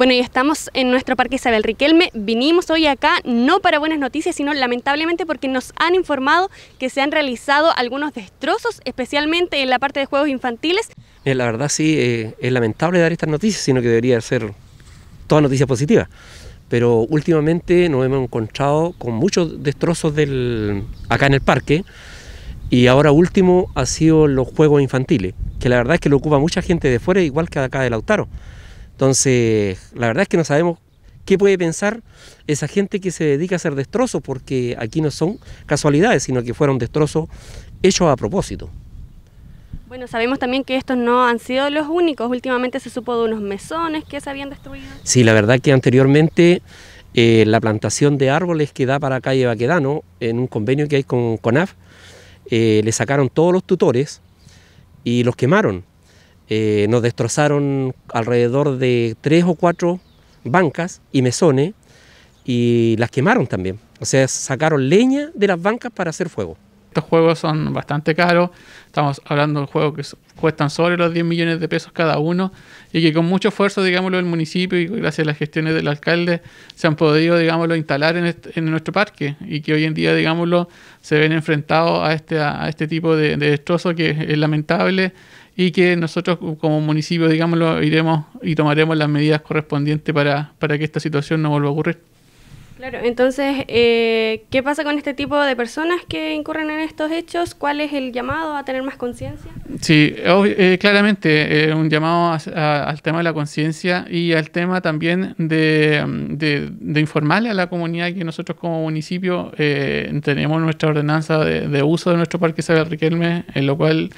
Bueno, y estamos en nuestro Parque Isabel Riquelme. Vinimos hoy acá no para buenas noticias, sino lamentablemente porque nos han informado que se han realizado algunos destrozos, especialmente en la parte de juegos infantiles. Eh, la verdad sí, eh, es lamentable dar estas noticias, sino que debería ser toda noticia positiva. Pero últimamente nos hemos encontrado con muchos destrozos del, acá en el parque. Y ahora último ha sido los juegos infantiles, que la verdad es que lo ocupa mucha gente de fuera, igual que acá de Lautaro. Entonces, la verdad es que no sabemos qué puede pensar esa gente que se dedica a hacer destrozos, porque aquí no son casualidades, sino que fueron destrozos hechos a propósito. Bueno, sabemos también que estos no han sido los únicos. Últimamente se supo de unos mesones que se habían destruido. Sí, la verdad que anteriormente eh, la plantación de árboles que da para calle Baquedano, en un convenio que hay con CONAF, eh, le sacaron todos los tutores y los quemaron. Eh, nos destrozaron alrededor de tres o cuatro bancas y mesones y las quemaron también. O sea, sacaron leña de las bancas para hacer fuego. Estos juegos son bastante caros, estamos hablando de juegos que cuestan sobre los 10 millones de pesos cada uno y que con mucho esfuerzo, digámoslo, el municipio y gracias a las gestiones del alcalde se han podido, digámoslo, instalar en, nuestro parque y que hoy en día, digámoslo, se ven enfrentados a este, a este tipo de, de destrozo que es lamentable y que nosotros como municipio, digámoslo, iremos y tomaremos las medidas correspondientes para, para que esta situación no vuelva a ocurrir. Claro, entonces, eh, ¿qué pasa con este tipo de personas que incurren en estos hechos? ¿Cuál es el llamado a tener más conciencia? Sí, eh, claramente, eh, un llamado al tema de la conciencia y al tema también de, de, informarle a la comunidad que nosotros como municipio tenemos nuestra ordenanza de, uso de nuestro Parque Isabel Riquelme, en lo cual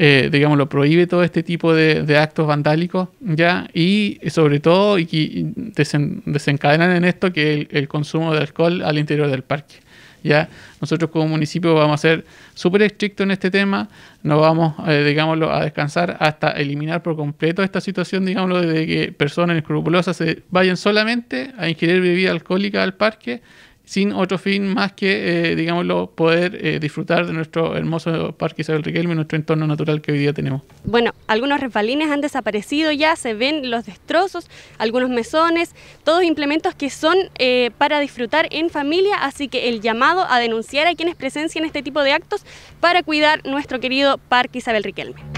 eh, digamos, lo prohíbe todo este tipo de, actos vandálicos, ¿ya? Y eh, sobre todo, y, desencadenan en esto que el, consumo de alcohol al interior del parque, ¿ya? Nosotros como municipio vamos a ser súper estrictos en este tema, no vamos, eh, digámoslo, a descansar hasta eliminar por completo esta situación, digámoslo, de que personas escrupulosas se vayan solamente a ingerir bebida alcohólica al parque sin otro fin más que, eh, digámoslo, poder eh, disfrutar de nuestro hermoso Parque Isabel Riquelme, nuestro entorno natural que hoy día tenemos. Bueno, algunos refalines han desaparecido ya, se ven los destrozos, algunos mesones, todos implementos que son eh, para disfrutar en familia, así que el llamado a denunciar a quienes presencian este tipo de actos para cuidar nuestro querido Parque Isabel Riquelme.